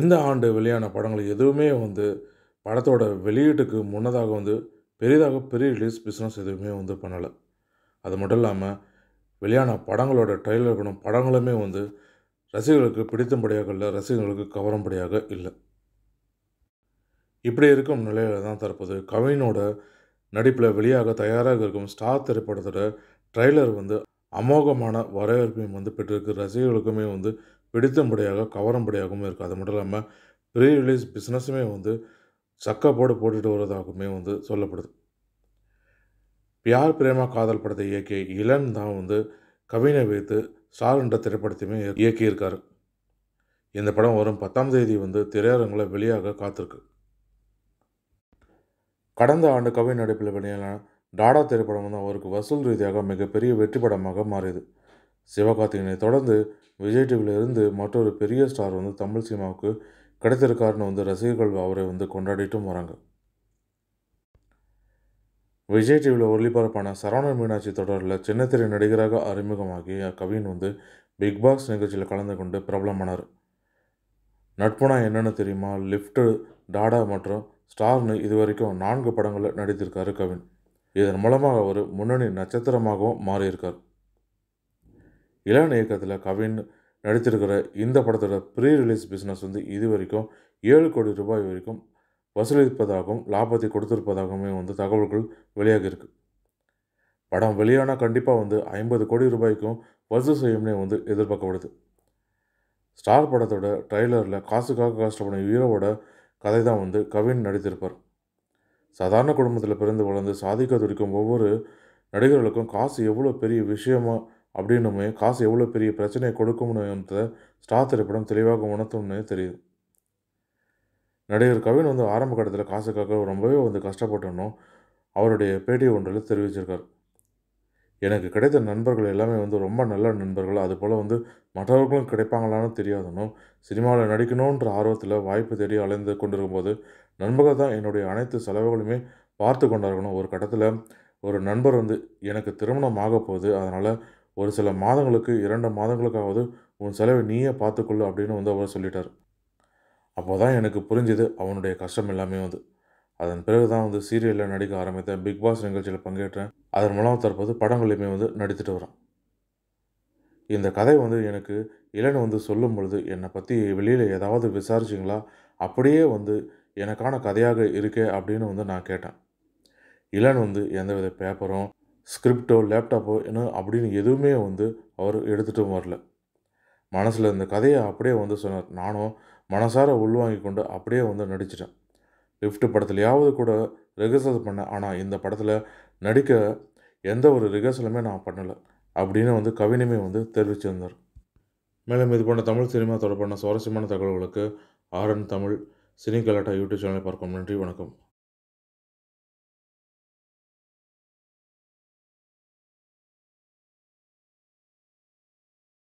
இந்த ஆண்டு வெளியான படங்கள் எதுவுமே வந்து படத்தோட வெளியீட்டுக்கு முன்னதாக வந்து பெரிதாக பெரிய ரிலீஸ் பிஸ்னஸ் எதுவுமே வந்து பண்ணலை அது மட்டும் இல்லாமல் வெளியான படங்களோட படம் படங்களுமே வந்து ரசிகர்களுக்கு பிடித்தபடியாக இல்லை ரசிகர்களுக்கு கவரும்படியாக இல்லை இப்படி இருக்கும் நிலையில தான் தற்போது கவினோட நடிப்பில் வெளியாக தயாராக இருக்கும் ஸ்டார் திரைப்படத்தோட ட்ரெய்லர் வந்து அமோகமான வரவேற்பையும் வந்து பெற்றிருக்கு ரசிகர்களுக்குமே வந்து பிடித்தபடியாக கவரம்படியாகவும் இருக்குது அது மட்டும் இல்லாமல் ப்ரீ ரிலீஸ் பிஸ்னஸுமே வந்து சக்கப்போடு போட்டுட்டு வருவதாகவுமே வந்து சொல்லப்படுது பியார் பிரேமா காதல் படத்தை இயக்கிய இளன் தான் வந்து கவினை வைத்து ஸ்டார் என்ற திரைப்படத்தையுமே இயக்கியிருக்காரு இந்த படம் வரும் பத்தாம் தேதி வந்து திரையரங்கில் வெளியாக காத்திருக்கு கடந்த ஆண்டு கவி நடிப்பில் வெளியான டாடா திரைப்படம் வந்து அவருக்கு வசூல் ரீதியாக மிகப்பெரிய வெற்றி படமாக மாறியது சிவகார்த்திகனை தொடர்ந்து விஜய் இருந்து மற்றொரு பெரிய ஸ்டார் வந்து தமிழ் சினிமாவுக்கு கிடைத்திருக்காருன்னு வந்து ரசிகர்கள் அவரை வந்து கொண்டாடிட்டும் வராங்க விஜய் டிவியில் ஒளிபரப்பான சரவணன் மீனாட்சி தொடரில் சின்னத்திரை நடிகராக அறிமுகமாகி அக்கவின் வந்து பிக் பாஸ் நிகழ்ச்சியில் கலந்து கொண்டு பிரபலமானார் நட்புனா என்னென்னு தெரியுமா லிஃப்ட்டு டாடா மற்றும் ஸ்டார்னு இதுவரைக்கும் நான்கு படங்களில் நடித்திருக்காரு கவின் இதன் மூலமாக அவர் முன்னணி நட்சத்திரமாகவும் மாறியிருக்கார் இளையன் இயக்கத்தில் கவின் நடித்திருக்கிற இந்த படத்தோட ப்ரீ ரிலீஸ் பிஸ்னஸ் வந்து இது வரைக்கும் ஏழு கோடி ரூபாய் வரைக்கும் வசூலிப்பதாகவும் லாபத்தை கொடுத்திருப்பதாகவுமே வந்து தகவல்கள் வெளியாகியிருக்கு படம் வெளியானால் கண்டிப்பாக வந்து ஐம்பது கோடி ரூபாய்க்கும் வசூல் செய்யும்னே வந்து எதிர்பார்க்கப்படுது ஸ்டார் படத்தோட ட்ரெய்லரில் காசுக்காக கஷ்டப்படும் ஹீரோவோட கதை தான் வந்து கவின் நடித்திருப்பார் சாதாரண குடும்பத்தில் பிறந்து வளர்ந்து சாதிக்க துடிக்கும் ஒவ்வொரு நடிகர்களுக்கும் காசு எவ்வளோ பெரிய விஷயமாக அப்படின்னுமே காசு எவ்வளோ பெரிய பிரச்சனையை கொடுக்கும்னு ஸ்டார் திரைப்படம் தெளிவாக உணர்த்தும்னு தெரியுது நடிகர் கவின் வந்து ஆரம்ப கட்டத்தில் காசுக்காக ரொம்பவே வந்து கஷ்டப்பட்டனும் அவருடைய பேட்டி ஒன்றில் தெரிவிச்சிருக்கார் எனக்கு கிடைத்த நண்பர்கள் எல்லாமே வந்து ரொம்ப நல்ல நண்பர்கள் அதுபோல் வந்து மற்றவர்களும் கிடைப்பாங்களான்னு தெரியாதனும் சினிமாவில் நடிக்கணுன்ற ஆர்வத்தில் வாய்ப்பு தேடி அலைந்து கொண்டிருக்கும்போது நண்பர்கள் தான் என்னுடைய அனைத்து செலவுகளுமே பார்த்து கொண்டார்கள்னு ஒரு கட்டத்தில் ஒரு நண்பர் வந்து எனக்கு திருமணம் ஆக போகுது அதனால் ஒரு சில மாதங்களுக்கு இரண்டு மாதங்களுக்காவது உன் செலவை நீயே பார்த்துக்கொள்ளு அப்படின்னு வந்து அவர் சொல்லிட்டார் அப்போ தான் எனக்கு புரிஞ்சுது அவனுடைய கஷ்டம் எல்லாமே வந்து அதன் பிறகு தான் வந்து சீரியலில் நடிக்க ஆரம்பித்தேன் பிக் பாஸ் நிகழ்ச்சியில் பங்கேற்றேன் அதன் மூலம் தற்போது படங்களையுமே வந்து நடித்துட்டு வரான் இந்த கதை வந்து எனக்கு இளன் வந்து சொல்லும் பொழுது என்னை பற்றி வெளியில் ஏதாவது விசாரிச்சிங்களா அப்படியே வந்து எனக்கான கதையாக இருக்கே அப்படின்னு வந்து நான் கேட்டேன் இளன் வந்து எந்தவித பேப்பரும் ஸ்கிரிப்டோ லேப்டாப்போ என்ன அப்படின்னு எதுவுமே வந்து அவர் எடுத்துகிட்டு வரல மனசில் இந்த கதையை அப்படியே வந்து சொன்னார் நானும் மனசார உள்வாங்கி கொண்டு அப்படியே வந்து நடிச்சிட்டேன் லிஃப்ட் படத்துலையாவது கூட ரிகர்சல் பண்ணேன் ஆனால் இந்த படத்தில் நடிக்க எந்த ஒரு ரிகர்சலுமே நான் பண்ணலை அப்படின்னு வந்து கவினமே வந்து தெரிவிச்சிருந்தார் மேலும் இது போன்ற தமிழ் சினிமா தொடர்பான சுவாரஸ்யமான தகவல்களுக்கு RN Tamil cine Galatta YouTube சேனலை பார்க்கும் நன்றி வணக்கம்